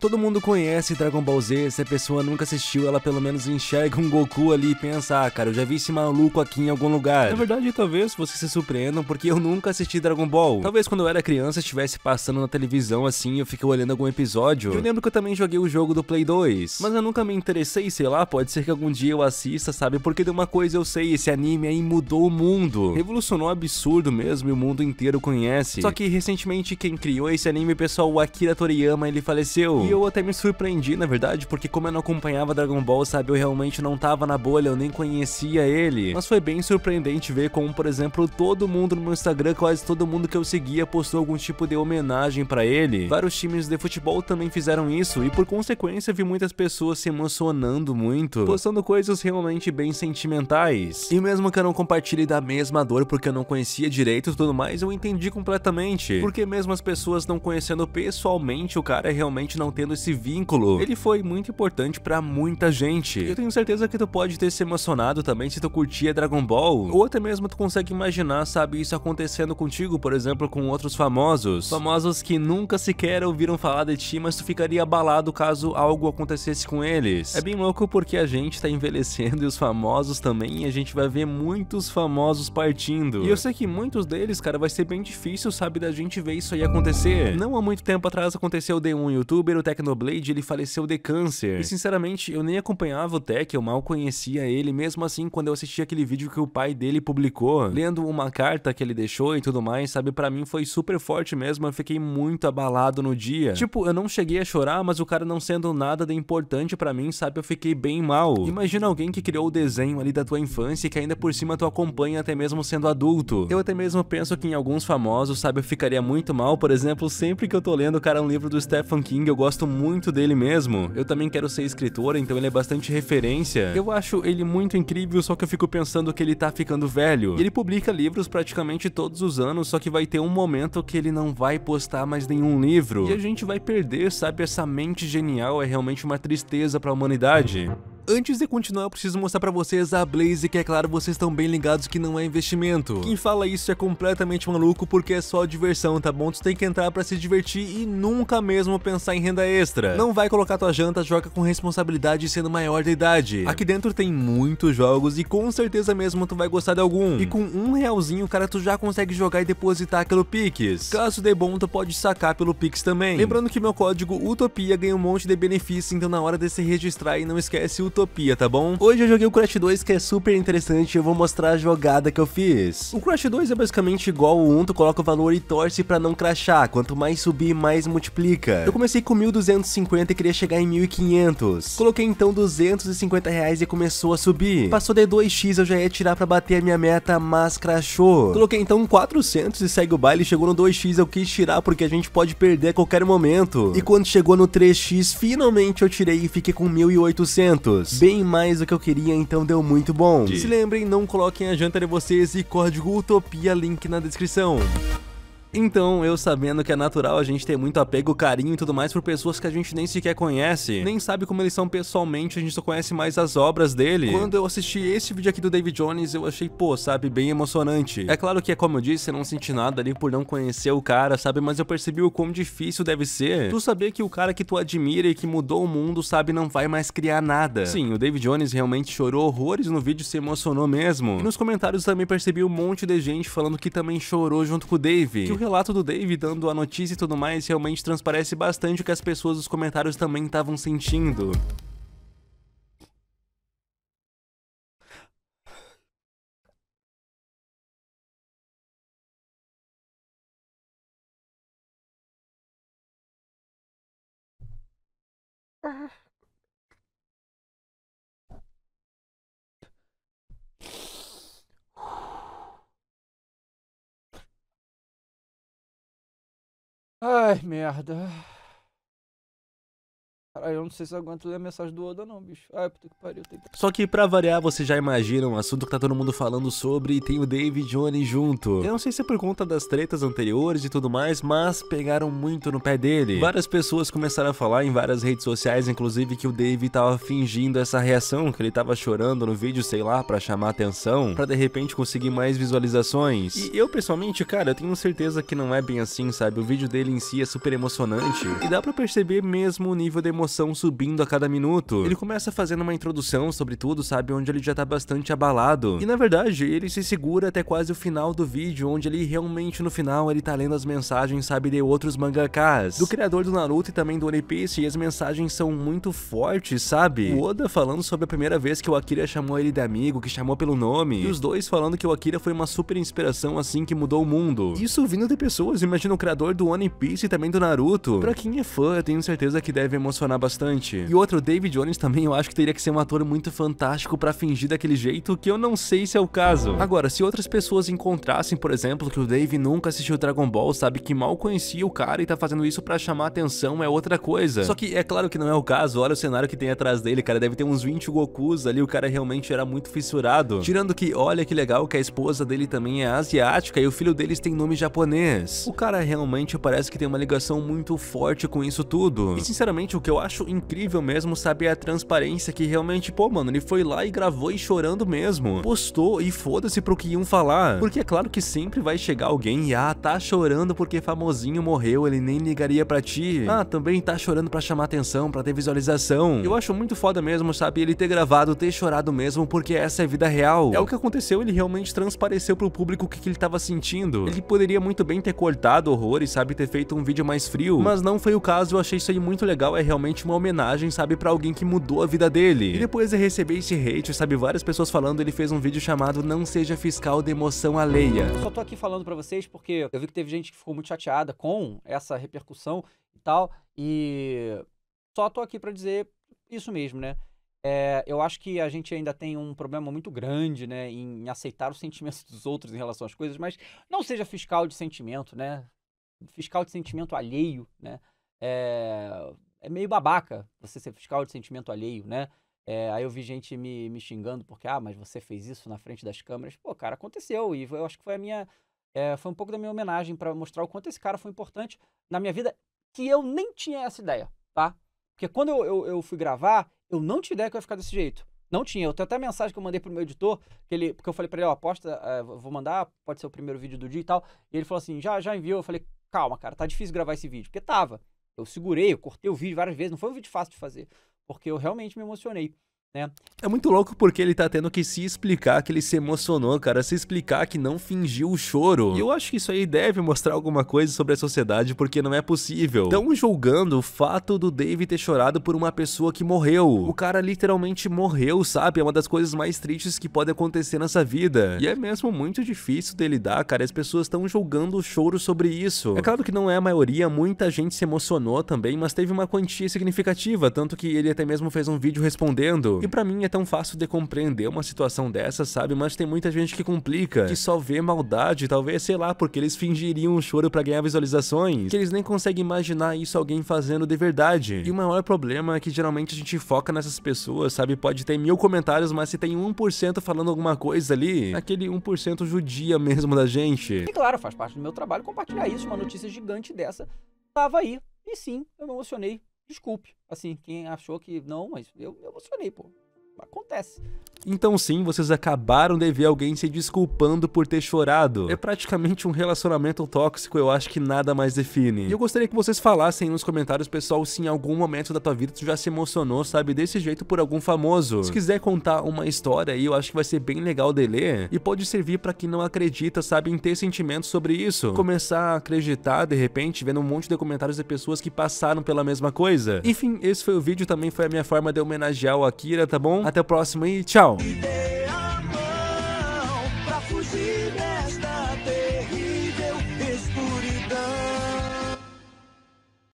Todo mundo conhece Dragon Ball Z, se a pessoa nunca assistiu, ela pelo menos enxerga um Goku ali e pensa, ah, cara, eu já vi esse maluco aqui em algum lugar. Na verdade, talvez vocês se surpreendam, porque eu nunca assisti Dragon Ball. Talvez quando eu era criança estivesse passando na televisão assim, eu fiquei olhando algum episódio. Eu lembro que eu também joguei o jogo do Play 2, mas eu nunca me interessei, sei lá, pode ser que algum dia eu assista, sabe? Porque de uma coisa eu sei, esse anime aí mudou o mundo. Revolucionou absurdo mesmo e o mundo inteiro conhece. Só que recentemente quem criou esse anime, pessoal, o Akira Toriyama, ele faleceu eu até me surpreendi, na verdade, porque como eu não acompanhava Dragon Ball, sabe, eu realmente não tava na bolha, eu nem conhecia ele. Mas foi bem surpreendente ver como, por exemplo, todo mundo no meu Instagram, quase todo mundo que eu seguia, postou algum tipo de homenagem para ele. Vários times de futebol também fizeram isso, e por consequência vi muitas pessoas se emocionando muito, postando coisas realmente bem sentimentais. E mesmo que eu não compartilhe da mesma dor porque eu não conhecia direito e tudo mais, eu entendi completamente. Porque mesmo as pessoas não conhecendo pessoalmente, o cara realmente não tem mantendo esse vínculo. Ele foi muito importante para muita gente. eu tenho certeza que tu pode ter se emocionado também se tu curtia Dragon Ball. Ou até mesmo tu consegue imaginar, sabe, isso acontecendo contigo, por exemplo, com outros famosos. Famosos que nunca sequer ouviram falar de ti, mas tu ficaria abalado caso algo acontecesse com eles. É bem louco porque a gente tá envelhecendo e os famosos também, e a gente vai ver muitos famosos partindo. E eu sei que muitos deles, cara, vai ser bem difícil, sabe, da gente ver isso aí acontecer. Não há muito tempo atrás aconteceu de um youtuber, o Technoblade, ele faleceu de câncer. E sinceramente, eu nem acompanhava o Tech, eu mal conhecia ele, mesmo assim, quando eu assisti aquele vídeo que o pai dele publicou, lendo uma carta que ele deixou e tudo mais, sabe, para mim foi super forte mesmo, eu fiquei muito abalado no dia. Tipo, eu não cheguei a chorar, mas o cara não sendo nada de importante para mim, sabe, eu fiquei bem mal. Imagina alguém que criou o desenho ali da tua infância e que ainda por cima tu acompanha até mesmo sendo adulto. Eu até mesmo penso que em alguns famosos, sabe, eu ficaria muito mal, por exemplo, sempre que eu tô lendo, cara, um livro do Stephen King, eu gosto gosto muito dele mesmo. Eu também quero ser escritor, então ele é bastante referência. Eu acho ele muito incrível, só que eu fico pensando que ele tá ficando velho. ele publica livros praticamente todos os anos, só que vai ter um momento que ele não vai postar mais nenhum livro. E a gente vai perder, sabe? Essa mente genial é realmente uma tristeza para a humanidade. Antes de continuar, eu preciso mostrar pra vocês a Blaze, que é claro, vocês estão bem ligados que não é investimento. Quem fala isso é completamente maluco porque é só diversão, tá bom? Tu tem que entrar pra se divertir e nunca mesmo pensar em renda extra. Não vai colocar tua janta, joga com responsabilidade sendo maior de idade. Aqui dentro tem muitos jogos e com certeza mesmo tu vai gostar de algum. E com um realzinho, cara, tu já consegue jogar e depositar pelo Pix. Caso dê bom, tu pode sacar pelo Pix também. Lembrando que meu código UTOPIA ganha um monte de benefício, então na hora de se registrar e não esquece UTOPIA utopia, tá bom? Hoje eu joguei o Crash 2, que é super interessante, e eu vou mostrar a jogada que eu fiz. O Crash 2 é basicamente igual o 1, tu coloca o valor e torce pra não crashar, quanto mais subir, mais multiplica. Eu comecei com 1.250 e queria chegar em 1.500. Coloquei então 250 reais e começou a subir. Passou de 2x, eu já ia tirar pra bater a minha meta, mas crashou. Coloquei então 400 e segue o baile, chegou no 2x, eu quis tirar porque a gente pode perder a qualquer momento. E quando chegou no 3x, finalmente eu tirei e fiquei com 1.800. Bem mais do que eu queria, então deu muito bom. De... Se lembrem, não coloquem a janta de vocês e código UTOPIA link na descrição. Então, eu sabendo que é natural a gente ter muito apego, carinho e tudo mais por pessoas que a gente nem sequer conhece, nem sabe como eles são pessoalmente, a gente só conhece mais as obras dele. Quando eu assisti esse vídeo aqui do David Jones, eu achei, pô, sabe, bem emocionante. É claro que é como eu disse, eu não senti nada ali por não conhecer o cara, sabe, mas eu percebi o quão difícil deve ser. Tu saber que o cara que tu admira e que mudou o mundo, sabe, não vai mais criar nada. Sim, o David Jones realmente chorou horrores no vídeo, se emocionou mesmo. E nos comentários também percebi um monte de gente falando que também chorou junto com o Dave relato do Dave dando a notícia e tudo mais, realmente transparece bastante o que as pessoas nos comentários também estavam sentindo. Ai, merda. Caralho, eu não sei se aguento ler a mensagem do Oda, não, bicho. Ai, puta que pariu. Tem... Só que pra variar, você já imagina um assunto que tá todo mundo falando sobre e tem o David e Johnny junto. Eu não sei se é por conta das tretas anteriores e tudo mais, mas pegaram muito no pé dele. Várias pessoas começaram a falar em várias redes sociais, inclusive, que o David tava fingindo essa reação, que ele tava chorando no vídeo, sei lá, pra chamar atenção, pra de repente conseguir mais visualizações. E eu, pessoalmente, cara, eu tenho certeza que não é bem assim, sabe? O vídeo dele em si é super emocionante e dá pra perceber mesmo o nível de emoção subindo a cada minuto. Ele começa fazendo uma introdução sobre tudo, sabe? Onde ele já tá bastante abalado. E na verdade, ele se segura até quase o final do vídeo, onde ele realmente no final ele tá lendo as mensagens, sabe, de outros mangakas. Do criador do Naruto e também do One Piece, e as mensagens são muito fortes, sabe? O Oda falando sobre a primeira vez que o Akira chamou ele de amigo, que chamou pelo nome. E os dois falando que o Akira foi uma super inspiração assim que mudou o mundo. Isso vindo de pessoas, imagina o criador do One Piece e também do Naruto. Pra quem é fã, eu tenho certeza que deve emocionar bastante. E outro, David Jones também eu acho que teria que ser um ator muito fantástico pra fingir daquele jeito, que eu não sei se é o caso. Agora, se outras pessoas encontrassem, por exemplo, que o Dave nunca assistiu Dragon Ball, sabe, que mal conhecia o cara e tá fazendo isso pra chamar atenção, é outra coisa. Só que é claro que não é o caso, olha o cenário que tem atrás dele, cara, deve ter uns 20 Gokus ali, o cara realmente era muito fissurado. Tirando que, olha que legal que a esposa dele também é asiática e o filho deles tem nome japonês. O cara realmente parece que tem uma ligação muito forte com isso tudo. E sinceramente, o que eu eu acho incrível mesmo saber a transparência que realmente, pô, mano, ele foi lá e gravou e chorando mesmo. Postou e foda-se pro que iam falar. Porque é claro que sempre vai chegar alguém e, ah, tá chorando porque famosinho morreu, ele nem ligaria pra ti. Ah, também tá chorando pra chamar atenção, pra ter visualização. Eu acho muito foda mesmo, sabe, ele ter gravado, ter chorado mesmo, porque essa é a vida real. É o que aconteceu, ele realmente transpareceu pro público o que, que ele tava sentindo. Ele poderia muito bem ter cortado horror e sabe, ter feito um vídeo mais frio. Mas não foi o caso, eu achei isso aí muito legal, é realmente realmente uma homenagem, sabe, para alguém que mudou a vida dele. E depois de receber esse hate, sabe, várias pessoas falando, ele fez um vídeo chamado Não Seja Fiscal de Emoção Alheia. só tô aqui falando para vocês porque eu vi que teve gente que ficou muito chateada com essa repercussão e tal, e só tô aqui para dizer isso mesmo, né? É, eu acho que a gente ainda tem um problema muito grande, né, em aceitar os sentimentos dos outros em relação às coisas, mas não seja fiscal de sentimento, né? Fiscal de sentimento alheio, né? É, é meio babaca você ser fiscal de sentimento alheio, né? É, aí eu vi gente me, me xingando porque, ah, mas você fez isso na frente das câmeras. Pô, cara, aconteceu. E eu acho que foi a minha. É, foi um pouco da minha homenagem para mostrar o quanto esse cara foi importante na minha vida, que eu nem tinha essa ideia, tá? Porque quando eu, eu, eu fui gravar, eu não tinha ideia que eu ia ficar desse jeito. Não tinha. Eu tenho até mensagem que eu mandei pro meu editor, que ele, porque eu falei para ele, ó, aposta, é, vou mandar, pode ser o primeiro vídeo do dia e tal. E ele falou assim, já, já enviou. Eu falei, calma, cara, tá difícil gravar esse vídeo. Porque tava. Eu segurei, eu cortei o vídeo várias vezes. Não foi um vídeo fácil de fazer, porque eu realmente me emocionei. Né? É muito louco porque ele tá tendo que se explicar que ele se emocionou, cara, se explicar que não fingiu o choro. E eu acho que isso aí deve mostrar alguma coisa sobre a sociedade porque não é possível. Estão julgando o fato do Dave ter chorado por uma pessoa que morreu. O cara literalmente morreu, sabe? É uma das coisas mais tristes que pode acontecer nessa vida. E é mesmo muito difícil de lidar, cara. As pessoas estão julgando o choro sobre isso. É claro que não é a maioria, muita gente se emocionou também, mas teve uma quantia significativa, tanto que ele até mesmo fez um vídeo respondendo. E para mim é tão fácil de compreender uma situação dessa, sabe? Mas tem muita gente que complica, que só vê maldade, talvez, sei lá, porque eles fingiriam um choro para ganhar visualizações, que eles nem conseguem imaginar isso alguém fazendo de verdade. E o maior problema é que geralmente a gente foca nessas pessoas, sabe? Pode ter mil comentários, mas se tem 1% falando alguma coisa ali, aquele 1% judia mesmo da gente. E claro, faz parte do meu trabalho compartilhar isso, uma notícia gigante dessa tava aí. E sim, eu me emocionei Desculpe. Assim, quem achou que não, mas eu me emocionei, pô. Acontece. Então sim, vocês acabaram de ver alguém se desculpando por ter chorado. É praticamente um relacionamento tóxico, eu acho que nada mais define. E eu gostaria que vocês falassem nos comentários, pessoal, se em algum momento da tua vida tu já se emocionou, sabe, desse jeito por algum famoso. Se quiser contar uma história aí, eu acho que vai ser bem legal de ler e pode servir para quem não acredita, sabe, em ter sentimentos sobre isso. Começar a acreditar, de repente, vendo um monte de comentários de pessoas que passaram pela mesma coisa. Enfim, esse foi o vídeo, também foi a minha forma de homenagear o Akira, tá bom? Até o próximo e tchau!